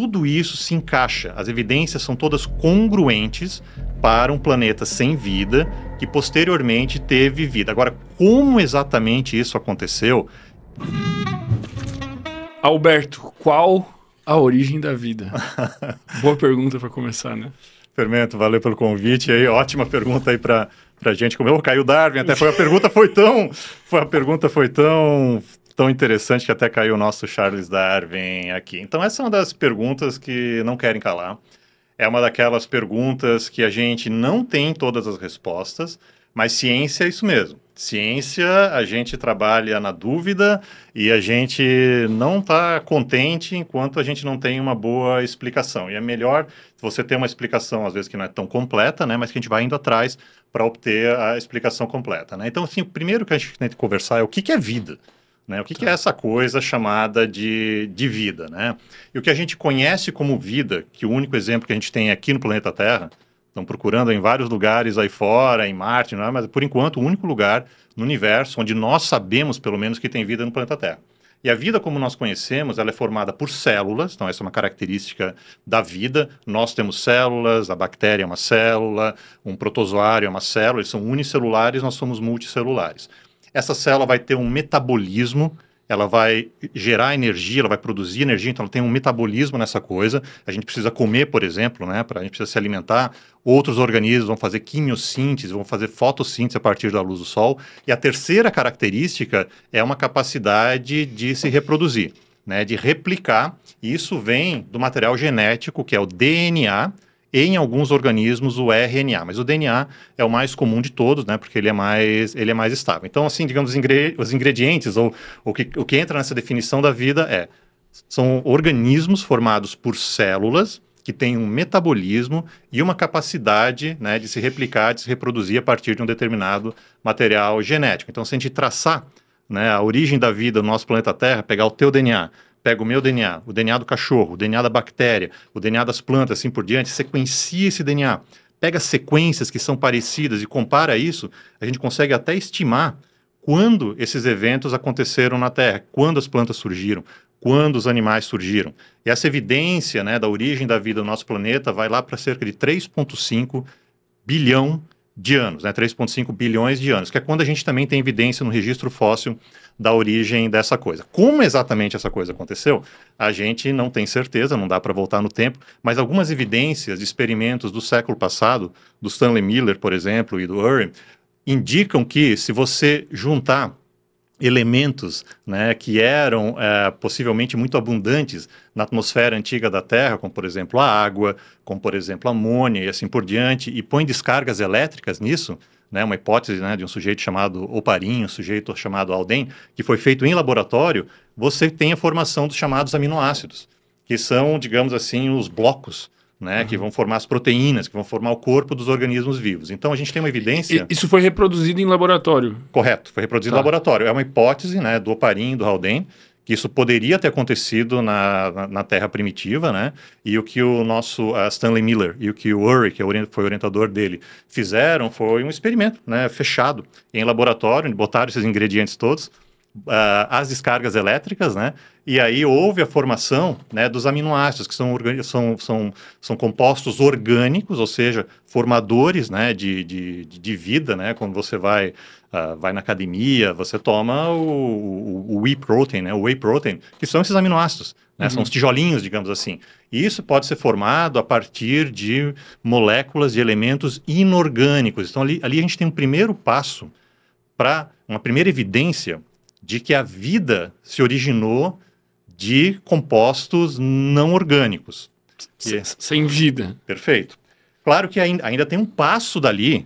tudo isso se encaixa. As evidências são todas congruentes para um planeta sem vida que posteriormente teve vida. Agora, como exatamente isso aconteceu? Alberto, qual a origem da vida? Boa pergunta para começar, né? Fermento, valeu pelo convite aí. Ótima pergunta aí para a gente. Como eu caiu Darwin, até foi a pergunta foi tão, foi a pergunta foi tão tão interessante que até caiu o nosso Charles Darwin aqui. Então, essa é uma das perguntas que não querem calar. É uma daquelas perguntas que a gente não tem todas as respostas, mas ciência é isso mesmo. Ciência, a gente trabalha na dúvida e a gente não está contente enquanto a gente não tem uma boa explicação. E é melhor você ter uma explicação, às vezes, que não é tão completa, né? Mas que a gente vai indo atrás para obter a explicação completa, né? Então, assim, o primeiro que a gente tem que conversar é o que, que é vida. Né? O que, tá. que, é tá. essa coisa chamada de, de vida? Né? E o que a gente conhece como vida, que o único exemplo que a gente tem aqui no planeta Terra, estão procurando em vários lugares aí fora, em Marte, é? mas por enquanto o único lugar no universo onde nós sabemos, pelo menos, que tem vida é no planeta Terra. E a vida como nós conhecemos, ela é formada por células, então essa é uma característica da vida. Nós temos células, a bactéria é uma célula, um protozoário é uma célula, eles são unicelulares, nós somos multicelulares. Essa célula vai ter um metabolismo, ela vai gerar energia, ela vai produzir energia, então ela tem um metabolismo nessa coisa. A gente precisa comer, por exemplo, né? Pra, a gente precisa se alimentar. Outros organismos vão fazer quimiossíntese, vão fazer fotossíntese a partir da luz do sol. E a terceira característica é uma capacidade de se reproduzir, né? De replicar. E isso vem do material genético, que é o DNA, em alguns organismos o RNA, mas o DNA é o mais comum de todos, né? Porque ele é mais, ele é mais estável. Então, assim, digamos, os, ingre os ingredientes ou o que, o que entra nessa definição da vida é são organismos formados por células que têm um metabolismo e uma capacidade né, de se replicar, de se reproduzir a partir de um determinado material genético. Então, se a gente traçar né, a origem da vida no nosso planeta Terra, pegar o teu DNA, pega o meu DNA, o DNA do cachorro, o DNA da bactéria, o DNA das plantas, assim por diante, sequencia esse DNA, pega sequências que são parecidas e compara isso, a gente consegue até estimar quando esses eventos aconteceram na Terra, quando as plantas surgiram, quando os animais surgiram. E essa evidência né, da origem da vida do nosso planeta vai lá para cerca de 3,5 bilhão de anos, né, 3,5 bilhões de anos, que é quando a gente também tem evidência no registro fóssil da origem dessa coisa. Como exatamente essa coisa aconteceu, a gente não tem certeza, não dá para voltar no tempo, mas algumas evidências de experimentos do século passado, do Stanley Miller, por exemplo, e do Urim, indicam que se você juntar elementos né, que eram é, possivelmente muito abundantes na atmosfera antiga da Terra, como por exemplo a água, como por exemplo a amônia e assim por diante, e põe descargas elétricas nisso, né, uma hipótese né, de um sujeito chamado Oparinho, um sujeito chamado Alden, que foi feito em laboratório, você tem a formação dos chamados aminoácidos, que são, digamos assim, os blocos né, uhum. que vão formar as proteínas, que vão formar o corpo dos organismos vivos. Então a gente tem uma evidência. E, isso foi reproduzido em laboratório? Correto, foi reproduzido tá. em laboratório. É uma hipótese né, do Oparin, do Alden que isso poderia ter acontecido na, na, na, Terra primitiva, né? E o que o nosso uh, Stanley Miller e o que o Uri, que é foi o orientador dele, fizeram foi um experimento, né? Fechado em laboratório, botaram esses ingredientes todos uh, as descargas elétricas, né? E aí houve a formação né, dos aminoácidos, que são, são, são, são compostos orgânicos, ou seja, formadores né, de, de, de vida, né? Quando você vai, uh, vai na academia, você toma o, o, o whey protein, né? O whey protein, que são esses aminoácidos, né? Uhum. São os uhum. tijolinhos, digamos assim. E isso pode ser formado a partir de moléculas de elementos inorgânicos. Então, ali, ali a gente tem um primeiro passo para uma primeira evidência de que a vida se originou de compostos não orgânicos. Que... Sem vida. Perfeito. Claro que ainda, ainda tem um passo dali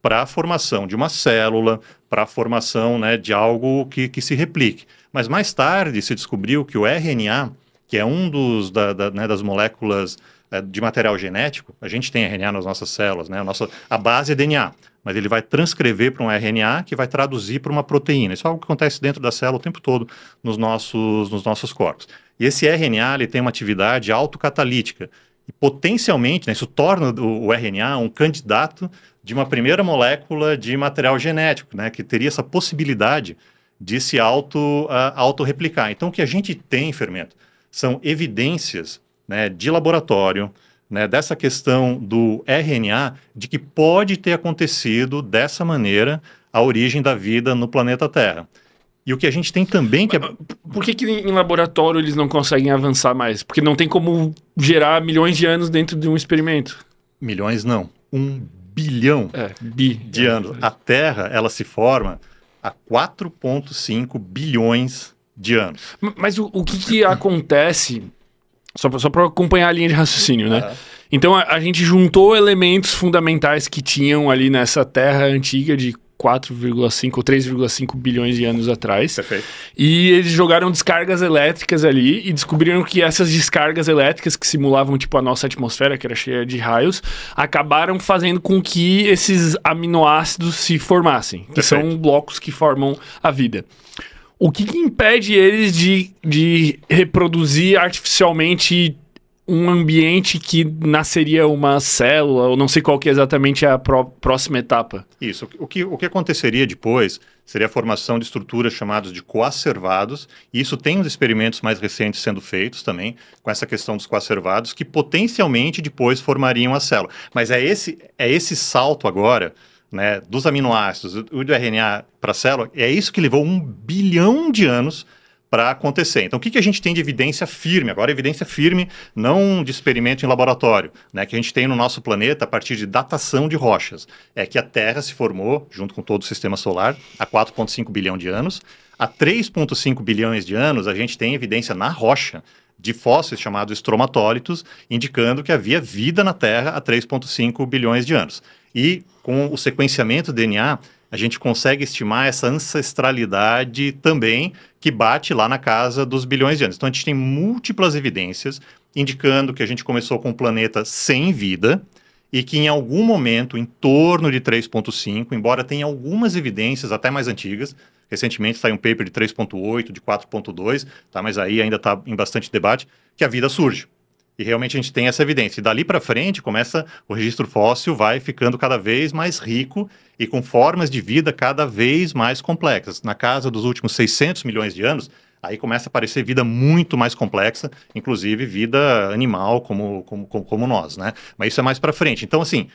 para a formação de uma célula, para a formação né, de algo que, que se replique. Mas mais tarde se descobriu que o RNA, que é um dos da, da, né, das moléculas é, de material genético, a gente tem RNA nas nossas células, né? A, nossa, a base é DNA, mas ele vai transcrever para um RNA que vai traduzir para uma proteína. Isso é algo que acontece dentro da célula o tempo todo nos nossos, nos nossos corpos. E esse RNA ele tem uma atividade autocatalítica. E potencialmente, né, isso torna o, o RNA um candidato de uma primeira molécula de material genético, né, que teria essa possibilidade de se auto, uh, auto-replicar. Então, o que a gente tem, Fermento, são evidências né, de laboratório, né, dessa questão do RNA, de que pode ter acontecido dessa maneira a origem da vida no planeta Terra. E o que a gente tem também que é... Por que, que em laboratório eles não conseguem avançar mais? Porque não tem como gerar milhões de anos dentro de um experimento. Milhões não. Um bilhão é, bi, de é, anos. É. A Terra, ela se forma há 4,5 bilhões de anos. Mas o, o que, que acontece só para só acompanhar a linha de raciocínio, né? Uhum. Então a, a, gente juntou elementos fundamentais que tinham ali nessa terra antiga de 4,5 ou 3,5 bilhões de anos atrás. Perfeito. E eles jogaram descargas elétricas ali e descobriram que essas descargas elétricas que simulavam tipo a nossa atmosfera, que era cheia de raios, acabaram fazendo com que esses aminoácidos se formassem, que Perfeito. são blocos que formam a vida. O que, que impede eles de, de reproduzir artificialmente um ambiente que nasceria uma célula, ou não sei qual que é exatamente a pró próxima etapa. Isso. O que, o que aconteceria depois seria a formação de estruturas chamadas de coacervados, e isso tem uns experimentos mais recentes sendo feitos também, com essa questão dos coacervados, que potencialmente depois formariam a célula. Mas é esse, é esse salto agora né, dos aminoácidos e do RNA para a célula, é isso que levou um bilhão de anos para acontecer. Então, o que, que a gente tem de evidência firme? Agora, evidência firme, não de experimento em laboratório, né, que a gente tem no nosso planeta a partir de datação de rochas. É que a Terra se formou, junto com todo o sistema solar, há 4,5 bilhão de anos. Há 3,5 bilhões de anos, a gente tem evidência na rocha de fósseis chamados estromatólitos, indicando que havia vida na Terra há 3,5 bilhões de anos. E com o sequenciamento do DNA, a gente consegue estimar essa ancestralidade também que bate lá na casa dos bilhões de anos. Então a gente tem múltiplas evidências indicando que a gente começou com um planeta sem vida e que em algum momento, em torno de 3.5, embora tenha algumas evidências até mais antigas, recentemente saiu um paper de 3.8, de 4.2, tá? mas aí ainda está em bastante debate, que a vida surge. E realmente a gente tem essa evidência. E dali para frente começa o registro fóssil vai ficando cada vez mais rico e com formas de vida cada vez mais complexas. Na casa dos últimos 600 milhões de anos, aí começa a aparecer vida muito mais complexa, inclusive vida animal como, como, como nós, né? Mas isso é mais para frente. Então, assim,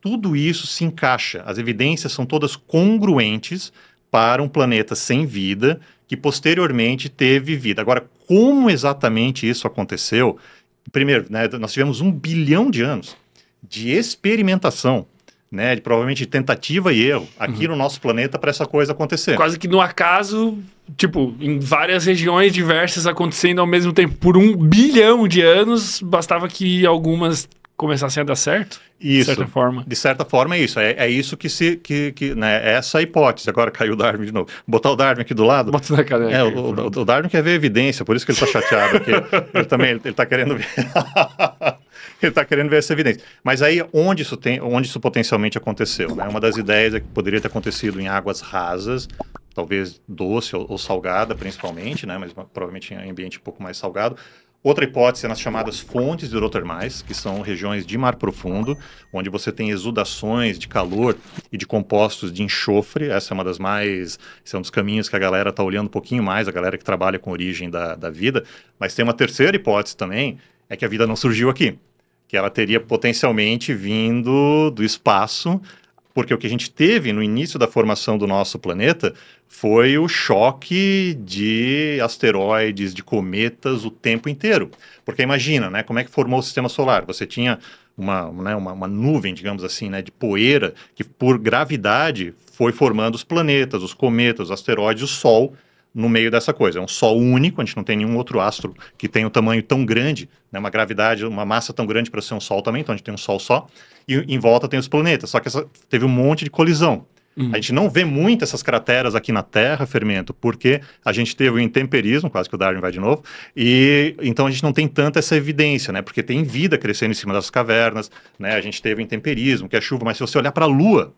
tudo isso se encaixa. As evidências são todas congruentes para um planeta sem vida que posteriormente teve vida. Agora, como exatamente isso aconteceu, primeiro, né, nós tivemos um bilhão de anos de experimentação né, de, provavelmente de tentativa e erro aqui uhum. no nosso planeta para essa coisa acontecer. Quase que no acaso, tipo, em várias regiões diversas acontecendo ao mesmo tempo por um bilhão de anos, bastava que algumas começassem a dar certo? Isso. De certa forma. De certa forma é isso. É, é isso que se. Que, que, né, é essa a hipótese. Agora caiu o Darwin de novo. Botar o Darwin aqui do lado. Bota na cadeia. É, o, o, o, Darwin quer ver evidência, por isso que ele está chateado. ele também ele, ele tá querendo ver. ele está querendo ver essa evidência. Mas aí, onde isso, tem, onde isso potencialmente aconteceu? Né? Uma das ideias é que poderia ter acontecido em águas rasas, talvez doce ou, ou salgada, principalmente, né? mas provavelmente em ambiente um pouco mais salgado Outra hipótese é nas chamadas fontes hidrotermais, que são regiões de mar profundo, onde você tem exudações de calor e de compostos de enxofre. Essa é uma das mais. Esse é um dos caminhos que a galera está olhando um pouquinho mais, a galera que trabalha com origem da, da vida. Mas tem uma terceira hipótese também, é que a vida não surgiu aqui. Que ela teria potencialmente vindo do espaço, porque o que a gente teve no início da formação do nosso planeta foi o choque de asteroides, de cometas o tempo inteiro. Porque imagina, né, como é que formou o sistema solar? Você tinha uma, né, uma, uma, nuvem, digamos assim, né, de poeira que por gravidade foi formando os planetas, os cometas, os asteroides, o Sol, no meio dessa coisa. É um Sol único, a gente não tem nenhum outro astro que tenha um tamanho tão grande, né, uma gravidade, uma massa tão grande para ser um Sol também, então a gente tem um Sol só, e em volta tem os planetas, só que essa, teve um monte de colisão. Uhum. A gente não vê muito essas crateras aqui na Terra, Fermento, porque a gente teve o um intemperismo, quase que o Darwin vai de novo, e então a gente não tem tanta essa evidência, né? Porque tem vida crescendo em cima das cavernas, né? A gente teve o um intemperismo, que é chuva, mas se você olhar para a Lua,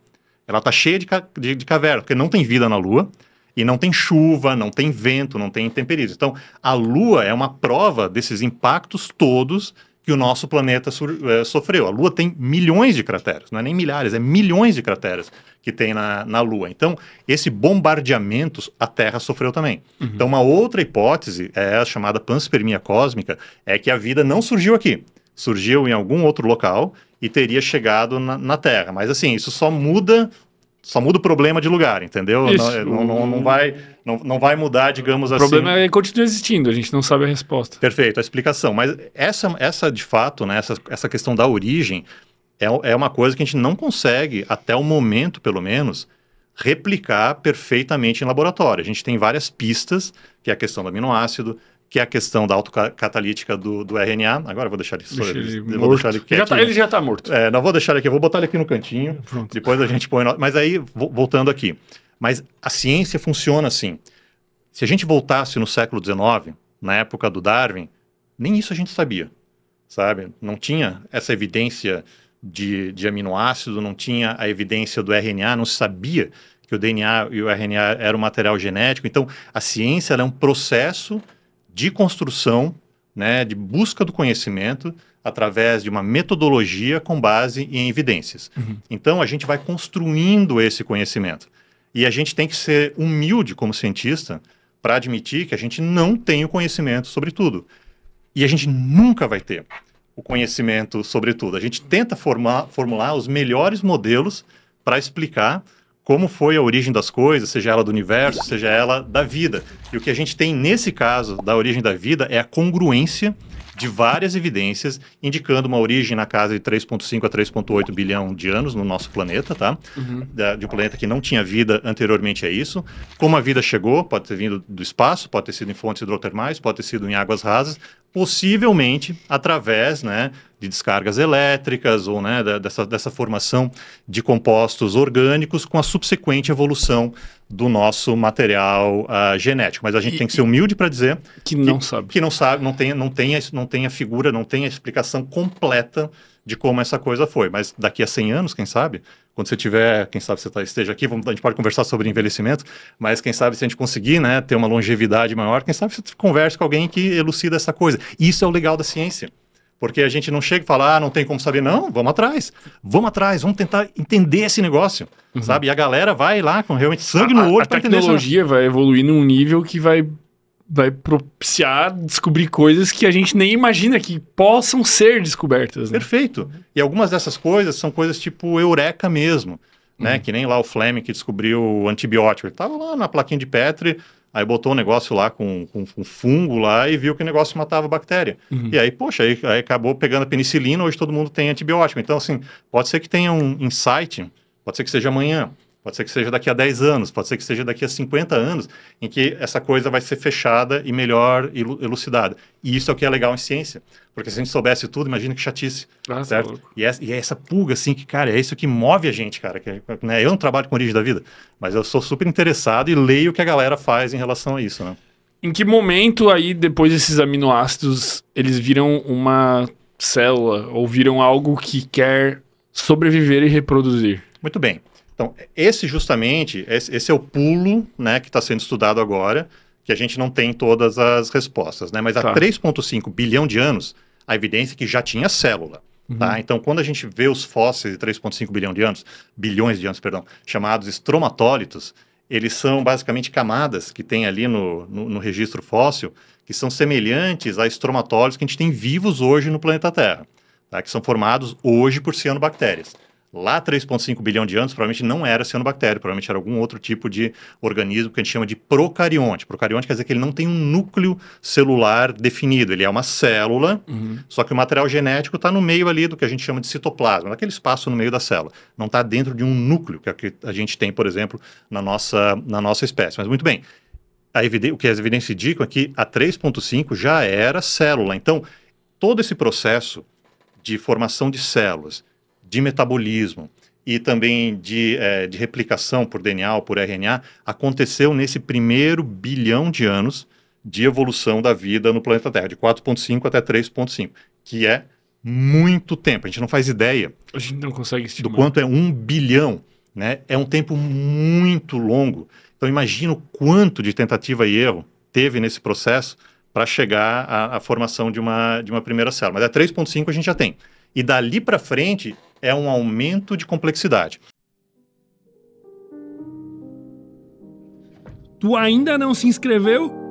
ela tá cheia de, ca de, de porque não tem vida na Lua, e não tem chuva, não tem vento, não tem intemperícies. Então, a Lua é uma prova desses impactos todos que o nosso planeta eh, sofreu. A Lua tem milhões de crateras, não é nem milhares, é milhões de crateras que tem na, na Lua. Então, esse bombardeamento a Terra sofreu também. Uhum. Então, uma outra hipótese, é a chamada panspermia cósmica, é que a vida não surgiu aqui. Surgiu em algum outro local e teria chegado na, na Terra. Mas, assim, isso só muda só muda o problema de lugar, entendeu? Isso. Não, não, não, vai, não, não vai mudar, digamos o assim. O problema é, continua existindo, a gente não sabe a resposta. Perfeito, a explicação. Mas essa, essa de fato, né, essa, essa questão da origem, é, é uma coisa que a gente não consegue, até o momento pelo menos, replicar perfeitamente em laboratório. A gente tem várias pistas, que é a questão do aminoácido, que é a questão da autocatalítica do, do RNA. Agora vou deixar Deixa ele, ele, vou deixar ele, já tá, ele, já está morto. É, não vou deixar ele aqui, eu vou botar ele aqui no cantinho. Pronto. Depois a gente põe. No... Mas aí, voltando aqui. Mas a ciência funciona assim. Se a gente voltasse no século XIX, na época do Darwin, nem isso a gente sabia. Sabe? Não tinha essa evidência de, de aminoácido, não tinha a evidência do RNA, não se sabia que o DNA e o RNA era material genético. Então, a ciência é um processo de construção, né, de busca do conhecimento através de uma metodologia com base em evidências. Uhum. Então a gente vai construindo esse conhecimento. E a gente tem que ser humilde como cientista para admitir que a gente não tem o conhecimento sobre tudo. E a gente nunca vai ter o conhecimento sobre tudo. A gente tenta formar, formular os melhores modelos para explicar como foi a origem das coisas, seja ela do universo, seja ela da vida. E o que a gente tem nesse caso da origem da vida é a congruência de várias evidências indicando uma origem na casa de 3,5 a 3,8 bilhão de anos no nosso planeta, tá? Uhum. De um planeta que não tinha vida anteriormente a isso. Como a vida chegou, pode ter vindo do espaço, pode ter sido em fontes hidrotermais, pode ter sido em águas rasas, possivelmente através né, de descargas elétricas ou né, dessa, dessa formação de compostos orgânicos com a subsequente evolução do nosso material uh, genético. Mas a gente e, tem que ser humilde para dizer que, que, não sabe. Que não sabe, não tem, não, tem não tem a figura, não tem a explicação completa de como essa coisa foi. Mas daqui a 100 anos, quem sabe, quando você tiver, quem sabe você tá, esteja aqui, vamos, a gente pode conversar sobre envelhecimento, mas quem sabe se a gente conseguir né, ter uma longevidade maior, quem sabe você conversa com alguém que elucida essa coisa. Isso é o legal da ciência. Porque a gente não chega e fala, ah, não tem como saber. Não, vamos atrás. Vamos atrás, vamos tentar entender esse negócio. Uhum. Sabe? E a galera vai lá com realmente sangue no olho. A, a tecnologia vai evoluir num nível que vai vai propiciar descobrir coisas que a gente nem imagina que possam ser descobertas. Né? Perfeito. E algumas dessas coisas são coisas tipo eureka mesmo, né? Uhum. Que nem lá o Fleming que descobriu o antibiótico. Ele tava lá na plaquinha de Petri, aí botou um negócio lá com, com, com fungo lá e viu que o negócio matava bactéria. Uhum. E aí, poxa, aí, aí acabou pegando a penicilina, hoje todo mundo tem antibiótico. Então, assim, pode ser que tenha um insight, pode ser que seja amanhã, Pode ser que seja daqui a 10 anos, pode ser que seja daqui a 50 anos, em que essa coisa vai ser fechada e melhor elucidada. E isso é o que é legal em ciência. Porque se a gente soubesse tudo, imagina que chatice. Nossa, ah, é certo? E, e é essa pulga, assim, que, cara, é isso que move a gente, cara. Que, né? Eu não trabalho com origem da vida, mas eu sou super interessado e leio o que a galera faz em relação a isso, né? Em que momento aí, depois desses aminoácidos, eles viram uma célula ou viram algo que quer sobreviver e reproduzir? Muito bem. Então, esse justamente, esse, é o pulo né, que está sendo estudado agora, que a gente não tem todas as respostas, né? Mas tá. há 3,5 bilhão de anos, a evidência é que já tinha célula. Tá? Uhum. Tá? Então, quando a gente vê os fósseis de 3,5 bilhão de anos, bilhões de anos, perdão, chamados estromatólitos, eles são basicamente camadas que tem ali no, no, no registro fóssil, que são semelhantes a estromatólitos que a gente tem vivos hoje no planeta Terra, tá? que são formados hoje por cianobactérias lá 3,5 bilhão de anos, provavelmente não era cianobactéria, provavelmente era algum outro tipo de organismo que a gente chama de procarionte. Procarionte quer dizer que ele não tem um núcleo celular definido, ele é uma célula, uhum. só que o material genético está no meio ali do que a gente chama de citoplasma, naquele espaço no meio da célula. Não está dentro de um núcleo, que é o que a gente tem, por exemplo, na nossa, na nossa espécie. Mas muito bem, o que as evidências indicam é que a 3,5 já era célula. Então, todo esse processo de formação de células, de metabolismo e também de, é, de replicação por DNA ou por RNA aconteceu nesse primeiro bilhão de anos de evolução da vida no planeta Terra, de 4,5 até 3,5, que é muito tempo. A gente não faz ideia. A gente não consegue estimar. Do quanto é um bilhão, né? É um tempo muito longo. Então imagina o quanto de tentativa e erro teve nesse processo para chegar à, à, formação de uma, de uma primeira célula. Mas é 3.5 a gente já tem. E dali para frente é um aumento de complexidade. Tu ainda não se inscreveu?